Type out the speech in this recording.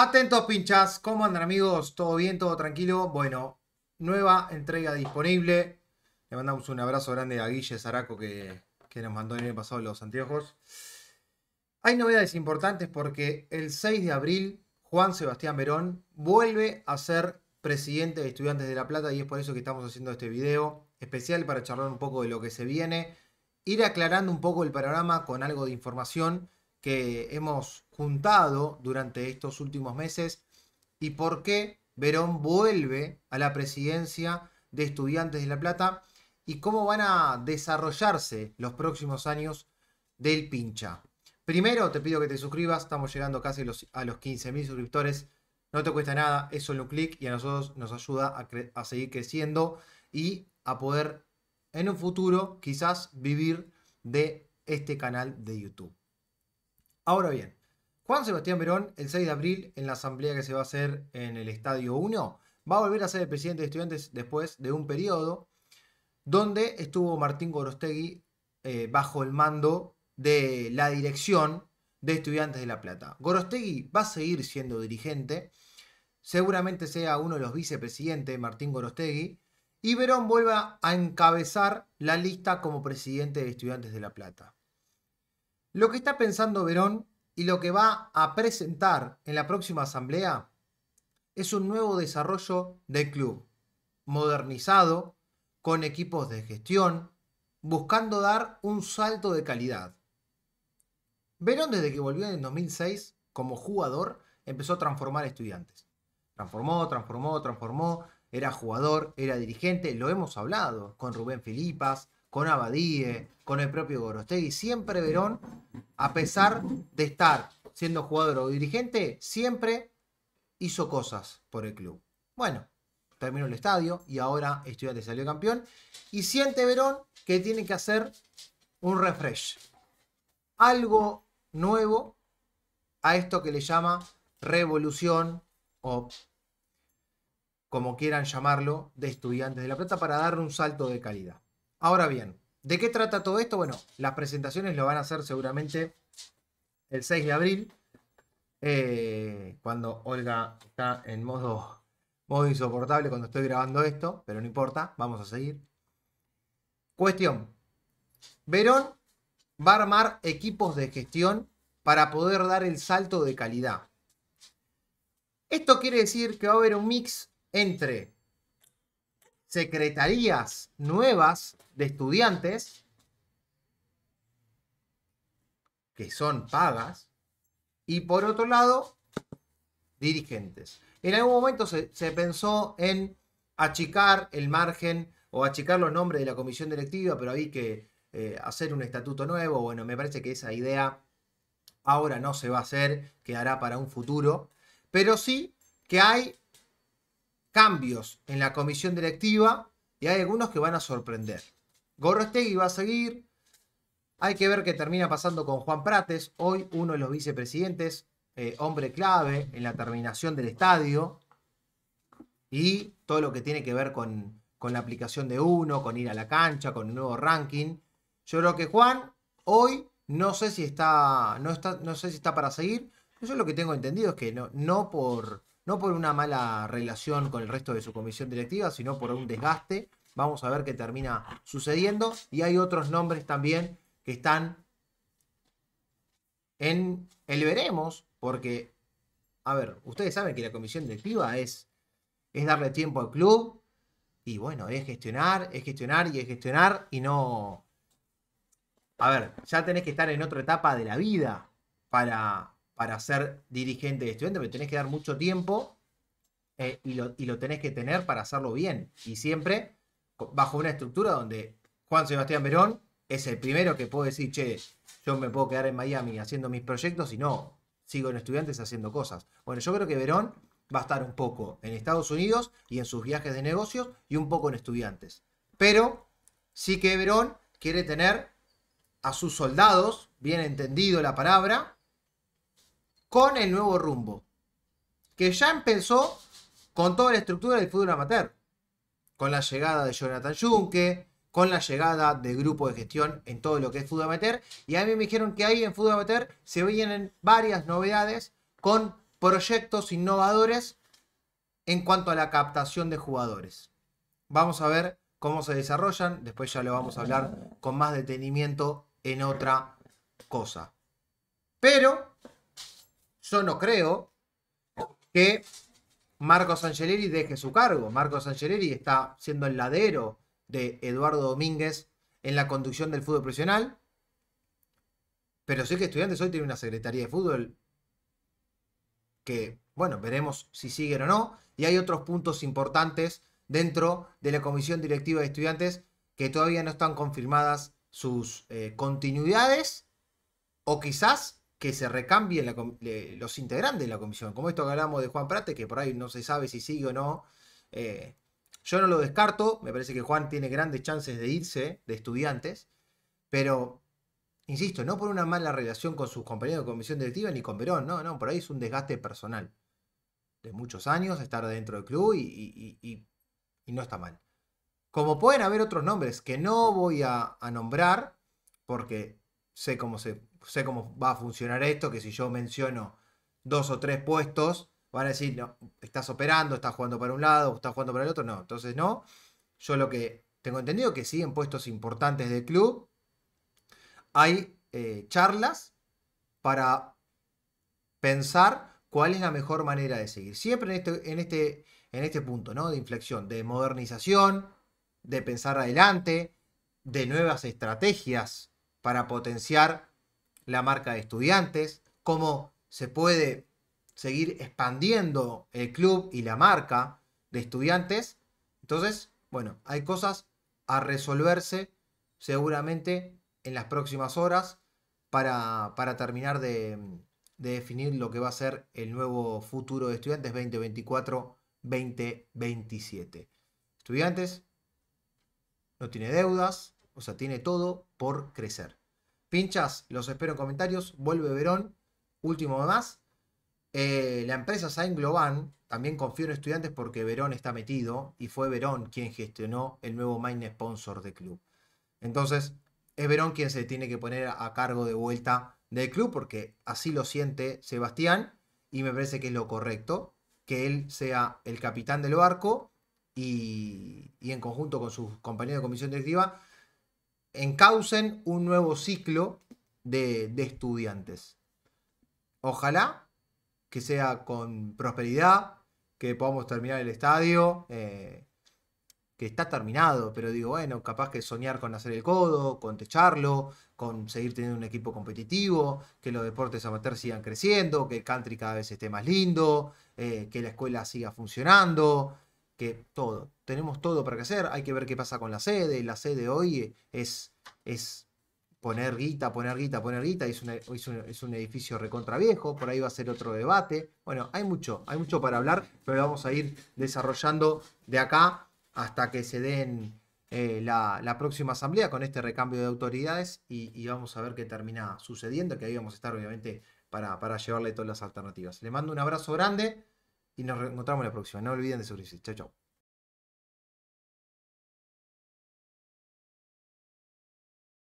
Atentos pinchas, ¿cómo andan amigos? ¿Todo bien? ¿Todo tranquilo? Bueno, nueva entrega disponible. Le mandamos un abrazo grande a Guille Zaraco que, que nos mandó en el pasado los anteojos. Hay novedades importantes porque el 6 de abril Juan Sebastián Verón vuelve a ser presidente de Estudiantes de La Plata y es por eso que estamos haciendo este video especial para charlar un poco de lo que se viene, ir aclarando un poco el panorama con algo de información que hemos juntado durante estos últimos meses y por qué Verón vuelve a la presidencia de Estudiantes de La Plata y cómo van a desarrollarse los próximos años del pincha. Primero te pido que te suscribas, estamos llegando casi a los 15.000 suscriptores, no te cuesta nada, es solo un clic y a nosotros nos ayuda a seguir creciendo y a poder en un futuro quizás vivir de este canal de YouTube. Ahora bien, Juan Sebastián Verón, el 6 de abril, en la asamblea que se va a hacer en el Estadio 1, va a volver a ser el presidente de estudiantes después de un periodo donde estuvo Martín Gorostegui eh, bajo el mando de la dirección de Estudiantes de La Plata. Gorostegui va a seguir siendo dirigente, seguramente sea uno de los vicepresidentes, Martín Gorostegui, y Verón vuelva a encabezar la lista como presidente de Estudiantes de La Plata. Lo que está pensando Verón y lo que va a presentar en la próxima asamblea es un nuevo desarrollo del club, modernizado, con equipos de gestión, buscando dar un salto de calidad. Verón desde que volvió en el 2006 como jugador empezó a transformar estudiantes. Transformó, transformó, transformó, era jugador, era dirigente, lo hemos hablado con Rubén Filipas, con Abadíe, con el propio Gorostegui. Siempre Verón a pesar de estar siendo jugador o dirigente, siempre hizo cosas por el club. Bueno, terminó el estadio y ahora Estudiantes salió campeón. Y siente Verón que tiene que hacer un refresh. Algo nuevo a esto que le llama revolución o como quieran llamarlo, de estudiantes de La Plata para darle un salto de calidad. Ahora bien, ¿De qué trata todo esto? Bueno, las presentaciones lo van a hacer seguramente el 6 de abril, eh, cuando Olga está en modo, modo insoportable cuando estoy grabando esto, pero no importa, vamos a seguir. Cuestión. Verón va a armar equipos de gestión para poder dar el salto de calidad. Esto quiere decir que va a haber un mix entre secretarías nuevas de estudiantes que son pagas y por otro lado dirigentes. En algún momento se, pensó en achicar el margen o achicar los nombres de la comisión directiva, pero hay que eh, hacer un estatuto nuevo. Bueno, me parece que esa idea ahora no se va a hacer, quedará para un futuro, pero sí que hay cambios en la comisión directiva y hay algunos que van a sorprender. Gorrostegui va a seguir. Hay que ver qué termina pasando con Juan Prates, hoy uno de los vicepresidentes, eh, hombre clave en la terminación del estadio y todo lo que tiene que ver con, la aplicación de uno, con ir a la cancha, con un nuevo ranking. Yo creo que Juan hoy no sé si está, no está, no sé si está para seguir. Yo lo que tengo entendido es que no, no por, no por una mala relación con el resto de su comisión directiva, sino por un desgaste. Vamos a ver qué termina sucediendo. Y hay otros nombres también que están en el veremos, porque, a ver, ustedes saben que la comisión directiva es, es darle tiempo al club y bueno, es gestionar, es gestionar y es gestionar y no... A ver, ya tenés que estar en otra etapa de la vida para para ser dirigente de estudiante, me tenés que dar mucho tiempo eh, y, lo, y, lo, tenés que tener para hacerlo bien. Y siempre bajo una estructura donde Juan Sebastián Verón es el primero que puede decir, che, yo me puedo quedar en Miami haciendo mis proyectos y no, sigo en estudiantes haciendo cosas. Bueno, yo creo que Verón va a estar un poco en Estados Unidos y en sus viajes de negocios y un poco en estudiantes. Pero sí que Verón quiere tener a sus soldados, bien entendido la palabra, con el nuevo rumbo, que ya empezó con toda la estructura del fútbol amateur, con la llegada de Jonathan Junque, con la llegada del grupo de gestión en todo lo que es fútbol amateur, y a mí me dijeron que ahí en fútbol amateur se vienen varias novedades con proyectos innovadores en cuanto a la captación de jugadores. Vamos a ver cómo se desarrollan, después ya lo vamos a hablar con más detenimiento en otra cosa. Pero yo no creo que Marcos Angeleri deje su cargo. Marcos Angeleri está siendo el ladero de Eduardo Domínguez en la conducción del fútbol profesional. Pero sí que Estudiantes hoy tiene una secretaría de fútbol que, bueno, veremos si siguen o no. Y hay otros puntos importantes dentro de la comisión directiva de Estudiantes que todavía no están confirmadas sus eh, continuidades o quizás que se recambien los integrantes de la comisión, como esto que hablamos de Juan Prate, que por ahí no se sabe si sigue o no. Eh, yo no lo descarto, me parece que Juan tiene grandes chances de irse de estudiantes, pero, insisto, no por una mala relación con sus compañeros de comisión directiva ni con Verón, no, no, por ahí es un desgaste personal de muchos años estar dentro del club y, no está mal. Como pueden haber otros nombres que no voy a nombrar, porque sé cómo, sé cómo va a funcionar esto, que si yo menciono dos o tres puestos, van a decir, no, estás operando, estás jugando para un lado, estás jugando para el otro, no, entonces no. Yo lo que tengo entendido que sí, en puestos importantes del club hay eh, charlas para pensar cuál es la mejor manera de seguir. Siempre en este, en este, en este punto ¿no? de inflexión, de modernización, de pensar adelante, de nuevas estrategias para potenciar la marca de estudiantes, cómo se puede seguir expandiendo el club y la marca de estudiantes. Entonces, bueno, hay cosas a resolverse seguramente en las próximas horas para, para terminar de, de definir lo que va a ser el nuevo futuro de estudiantes 2024-2027. Estudiantes no tiene deudas, o sea, tiene todo por crecer. Pinchas, los espero en comentarios. Vuelve Verón. Último más. Eh, la empresa saint Globan también confió en estudiantes porque Verón está metido y fue Verón quien gestionó el nuevo main sponsor del club. Entonces, es Verón quien se tiene que poner a cargo de vuelta del club porque así lo siente Sebastián y me parece que es lo correcto que él sea el capitán del barco y, y en conjunto con sus compañeros de comisión directiva encaucen un nuevo ciclo de, estudiantes. Ojalá que sea con prosperidad, que podamos terminar el estadio, eh, que está terminado, pero digo, bueno, capaz que soñar con hacer el codo, con techarlo, con seguir teniendo un equipo competitivo, que los deportes amateur sigan creciendo, que el country cada vez esté más lindo, eh, que la escuela siga funcionando, que todo, tenemos todo para hacer, hay que ver qué pasa con la sede, la sede hoy es, es poner guita, poner guita, poner guita, es, es, un, edificio recontra viejo, por ahí va a ser otro debate, bueno, hay mucho, hay mucho para hablar, pero vamos a ir desarrollando de acá hasta que se den eh, la, próxima asamblea con este recambio de autoridades y, vamos a ver qué termina sucediendo, que ahí vamos a estar obviamente para, para llevarle todas las alternativas. Le mando un abrazo grande. Y nos encontramos la próxima. No olviden de suscribirse. Chao, chao.